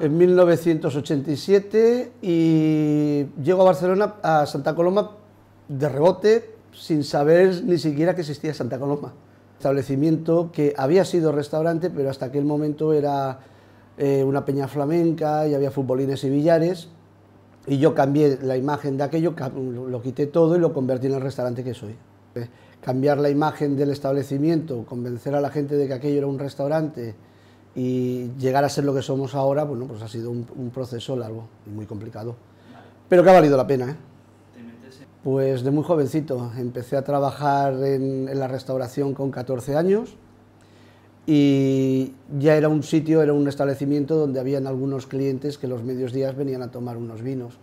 En 1987 y llego a Barcelona, a Santa Coloma, de rebote, sin saber ni siquiera que existía Santa Coloma. Establecimiento que había sido restaurante, pero hasta aquel momento era eh, una peña flamenca y había futbolines y billares. Y yo cambié la imagen de aquello, lo quité todo y lo convertí en el restaurante que soy. Eh, cambiar la imagen del establecimiento, convencer a la gente de que aquello era un restaurante y llegar a ser lo que somos ahora, bueno, pues ha sido un, proceso largo y muy complicado, pero que ha valido la pena. ¿eh? Pues de muy jovencito, empecé a trabajar en, la restauración con 14 años y ya era un sitio, era un establecimiento donde habían algunos clientes que los medios días venían a tomar unos vinos.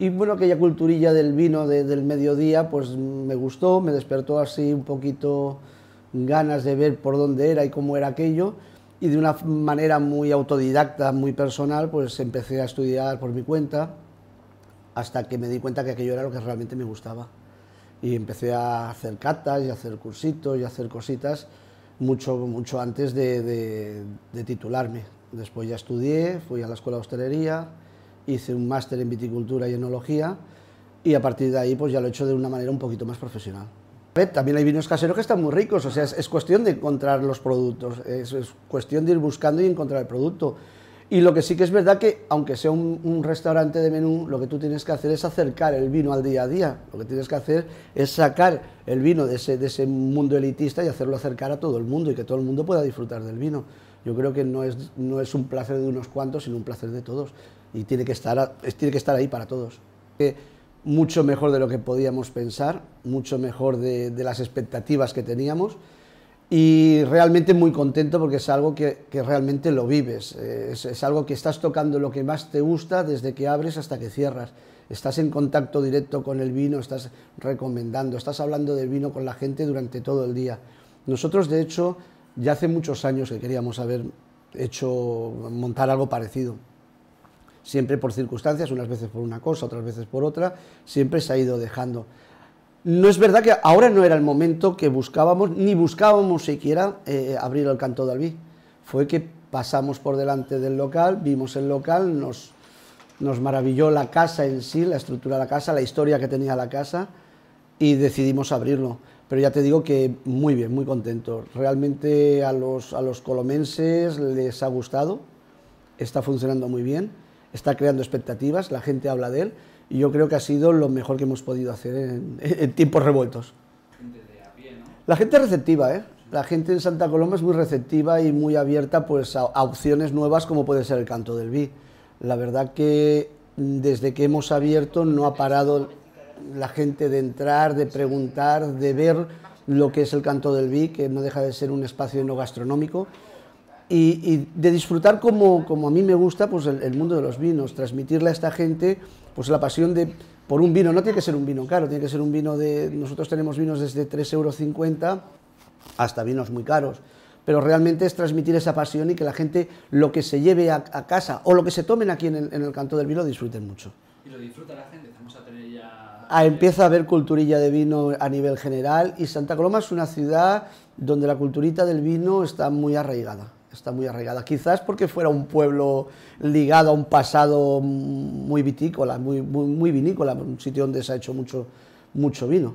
Y bueno, aquella culturilla del vino del mediodía, pues me gustó, me despertó así un poquito ganas de ver por dónde era y cómo era aquello y de una manera muy autodidacta, muy personal, pues empecé a estudiar por mi cuenta hasta que me di cuenta que aquello era lo que realmente me gustaba. Y empecé a hacer catas y a hacer cursitos y a hacer cositas mucho, mucho antes de, de, de titularme. Después ya estudié, fui a la escuela de hostelería, hice un máster en viticultura y enología y a partir de ahí pues ya lo he hecho de una manera un poquito más profesional. También hay vinos caseros que están muy ricos, o sea, es, cuestión de encontrar los productos, es, es, cuestión de ir buscando y encontrar el producto. Y lo que sí que es verdad que, aunque sea un, restaurante de menú, lo que tú tienes que hacer es acercar el vino al día a día. Lo que tienes que hacer es sacar el vino de ese, de ese mundo elitista y hacerlo acercar a todo el mundo y que todo el mundo pueda disfrutar del vino. Yo creo que no es, no es un placer de unos cuantos, sino un placer de todos. Y tiene que estar, tiene que estar ahí para todos mucho mejor de lo que podíamos pensar, mucho mejor de, las expectativas que teníamos y realmente muy contento porque es algo que, realmente lo vives, eh, es, algo que estás tocando lo que más te gusta desde que abres hasta que cierras, estás en contacto directo con el vino, estás recomendando, estás hablando del vino con la gente durante todo el día. Nosotros de hecho ya hace muchos años que queríamos haber hecho, montar algo parecido siempre por circunstancias, unas veces por una cosa, otras veces por otra, siempre se ha ido dejando. No es verdad que ahora no era el momento que buscábamos, ni buscábamos siquiera eh, abrir el canto de Fue que pasamos por delante del local, vimos el local, nos, maravilló la casa en sí, la estructura de la casa, la historia que tenía la casa y decidimos abrirlo. Pero ya te digo que muy bien, muy contento. Realmente a los colomenses les ha gustado, está funcionando muy bien está creando expectativas, la gente habla de él y yo creo que ha sido lo mejor que hemos podido hacer en, tiempos revueltos. La gente es receptiva, ¿eh? La gente en Santa Coloma es muy receptiva y muy abierta pues, a, opciones nuevas como puede ser el canto del vi. La verdad que mm, desde que hemos abierto no ha parado la gente de entrar, de preguntar, de ver lo que es el canto del vi, que no deja de ser un espacio no gastronómico y, de disfrutar como, como, a mí me gusta pues el, mundo de los vinos, transmitirle a esta gente pues la pasión de por un vino, no tiene que ser un vino caro, tiene que ser un vino de, nosotros tenemos vinos desde 3,50 euros hasta vinos muy caros, pero realmente es transmitir esa pasión y que la gente lo que se lleve a, casa o lo que se tomen aquí en el, en el canto del vino disfruten mucho. Y lo disfruta la gente, a tener ya ah, empieza a haber culturilla de vino a nivel general y Santa Coloma es una ciudad donde la culturita del vino está muy arraigada está muy arraigada. Quizás porque fuera un pueblo ligado a un pasado muy vitícola, muy, muy, vinícola, un sitio donde se ha hecho mucho, mucho vino.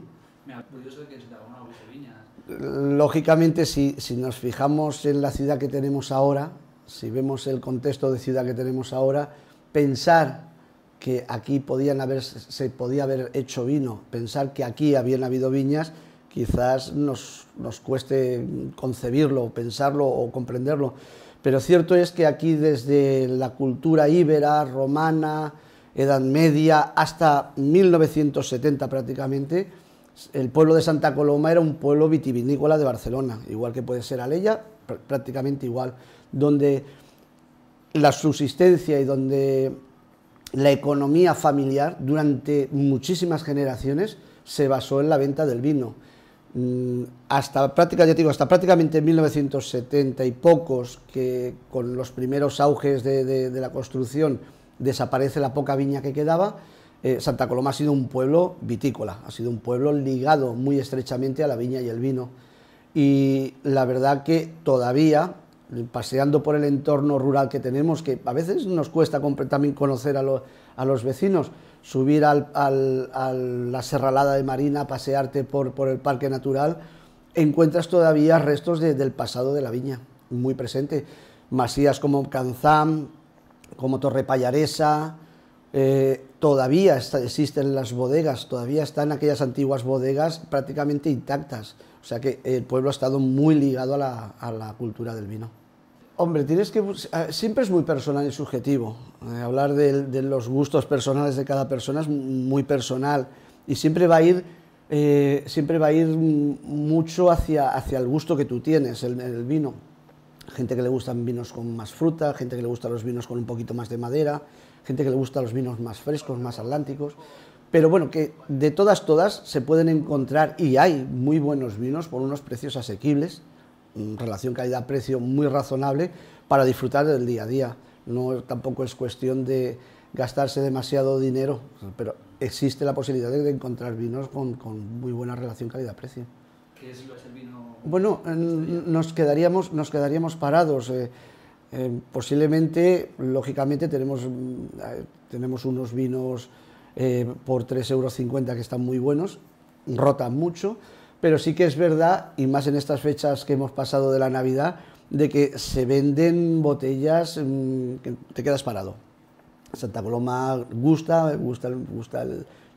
Lógicamente, si, si nos fijamos en la ciudad que tenemos ahora, si vemos el contexto de ciudad que tenemos ahora, pensar que aquí podían haber, se podía haber hecho vino, pensar que aquí habían habido viñas, quizás nos, cueste concebirlo, pensarlo o comprenderlo, pero cierto es que aquí desde la cultura íbera, romana, Edad Media, hasta 1970 prácticamente, el pueblo de Santa Coloma era un pueblo vitivinícola de Barcelona, igual que puede ser Aleya, prácticamente igual, donde la subsistencia y donde la economía familiar durante muchísimas generaciones se basó en la venta del vino. Mm, hasta práctica, ya hasta prácticamente 1970 y pocos, que con los primeros auges de, la construcción desaparece la poca viña que quedaba, eh, Santa Coloma ha sido un pueblo vitícola, ha sido un pueblo ligado muy estrechamente a la viña y el vino. Y la verdad que todavía, paseando por el entorno rural que tenemos, que a veces nos cuesta también conocer a los vecinos, subir al, a la serralada de Marina, pasearte por, por el parque natural, encuentras todavía restos del pasado de la viña, muy presente. Masías como Canzam, como Torre Payaresa, eh, todavía existen las bodegas, todavía están aquellas antiguas bodegas prácticamente intactas. O sea que el pueblo ha estado muy ligado a la cultura del vino. Hombre, tienes que ah, siempre es muy personal y subjetivo. Eh, hablar de, los gustos personales de cada persona es muy personal y siempre va a ir, eh, siempre va a ir mucho hacia, hacia el gusto que tú tienes, el, el, vino. Gente que le gustan vinos con más fruta, gente que le gusta los vinos con un poquito más de madera, gente que le gusta los vinos más frescos, más atlánticos. Pero bueno, que de todas, todas se pueden encontrar y hay muy buenos vinos por unos precios asequibles relación calidad-precio muy razonable para disfrutar del día a día. No, tampoco es cuestión de gastarse demasiado dinero, pero existe la posibilidad de, encontrar vinos con, muy buena relación calidad-precio. ¿Qué es lo que vino? Bueno, nos quedaríamos, nos quedaríamos parados. Eh, eh, posiblemente, lógicamente, tenemos, eh, tenemos unos vinos por 3,50 euros que están muy buenos, rotan mucho, pero sí que es verdad, y más en estas fechas que hemos pasado de la Navidad, de que se venden botellas mm, que te quedas parado. Santa Coloma gusta, gusta, gusta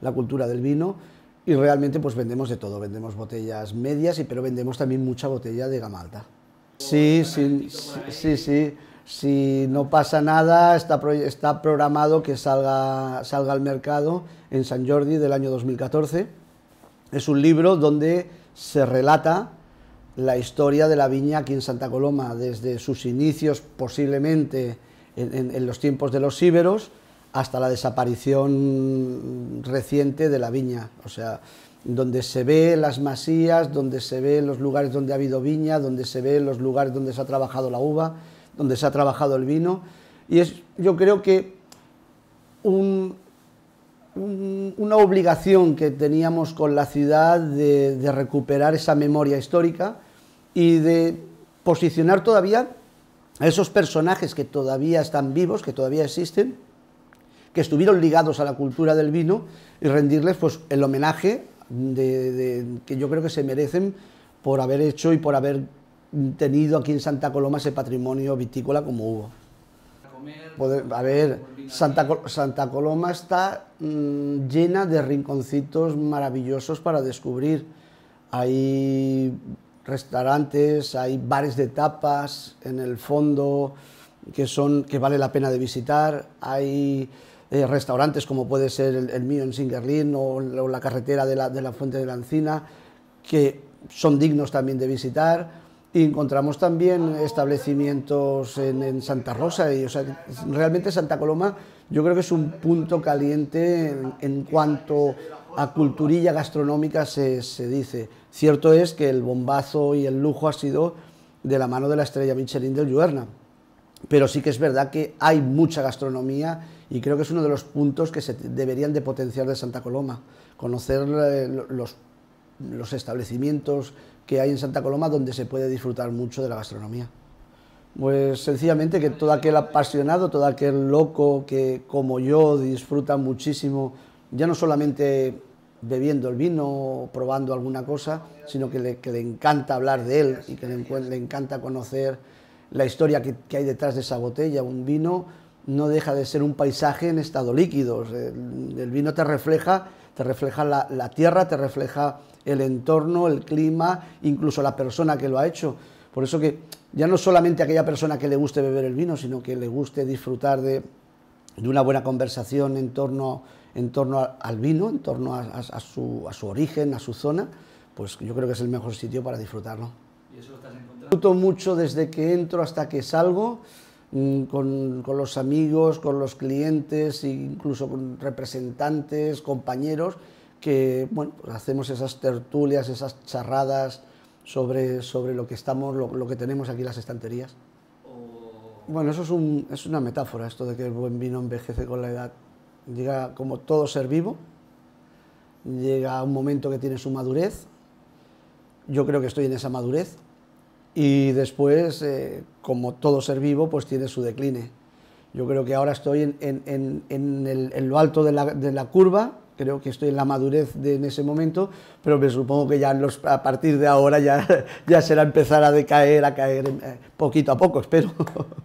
la cultura del vino y realmente pues vendemos de todo, vendemos botellas medias, y, pero vendemos también mucha botella de gamalta. Sí, sí, sí, sí, Si no pasa nada, está, está programado que salga, salga al mercado en San Jordi del año 2014 es un libro donde se relata la historia de la viña aquí en Santa Coloma, desde sus inicios posiblemente en, los tiempos de los íberos hasta la desaparición reciente de la viña. O sea, donde se ve las masías, donde se ve los lugares donde ha habido viña, donde se ve los lugares donde se ha trabajado la uva, donde se ha trabajado el vino. Y es, yo creo que un, una obligación que teníamos con la ciudad de, recuperar esa memoria histórica y de posicionar todavía a esos personajes que todavía están vivos, que todavía existen, que estuvieron ligados a la cultura del vino y rendirles pues, el homenaje que yo creo que se merecen por haber hecho y por haber tenido aquí en Santa Coloma ese patrimonio vitícola como hubo a ver, Santa, Santa Coloma está mm, llena de rinconcitos maravillosos para descubrir. Hay restaurantes, hay bares de tapas en el fondo que, son, que vale la pena de visitar, hay eh, restaurantes como puede ser el, mío en Singerlin o, la carretera de la, de la Fuente de la Encina que son dignos también de visitar y encontramos también establecimientos en, Santa Rosa, y, o realmente Santa Coloma yo creo que es un punto caliente en, cuanto a culturilla gastronómica se, dice. Cierto es que el bombazo y el lujo ha sido de la mano de la estrella Michelin del Lluerna, pero sí que es verdad que hay mucha gastronomía y creo que es uno de los puntos que se deberían de potenciar de Santa Coloma, conocer eh, los, los establecimientos que hay en Santa Coloma donde se puede disfrutar mucho de la gastronomía. Pues sencillamente que todo aquel apasionado, todo aquel loco que como yo disfruta muchísimo, ya no solamente bebiendo el vino, probando alguna cosa, sino que le, encanta hablar de él y que le, encanta conocer la historia que, hay detrás de esa botella. Un vino no deja de ser un paisaje en estado líquido. el vino te refleja te refleja la, tierra, te refleja el entorno, el clima, incluso la persona que lo ha hecho. Por eso que ya no solamente aquella persona que le guste beber el vino, sino que le guste disfrutar de, una buena conversación en torno, en torno al vino, en torno a, a, su, origen, a su zona, pues yo creo que es el mejor sitio para disfrutarlo. Disfruto mucho desde que entro hasta que salgo. Mm, con, los amigos, con los clientes, incluso con representantes, compañeros, que bueno, pues hacemos esas tertulias, esas charradas sobre, sobre lo que estamos, lo, que tenemos aquí en las estanterías. Bueno, eso es, es, una metáfora, esto de que el buen vino envejece con la edad. Llega como todo ser vivo, llega un momento que tiene su madurez. Yo creo que estoy en esa madurez, y después, eh, como todo ser vivo, pues tiene su decline. Yo creo que ahora estoy en, lo alto de la, curva, creo que estoy en la madurez de, en ese momento, pero me supongo que ya los, a partir de ahora ya, ya será empezar a decaer, a caer eh, poquito a poco, espero.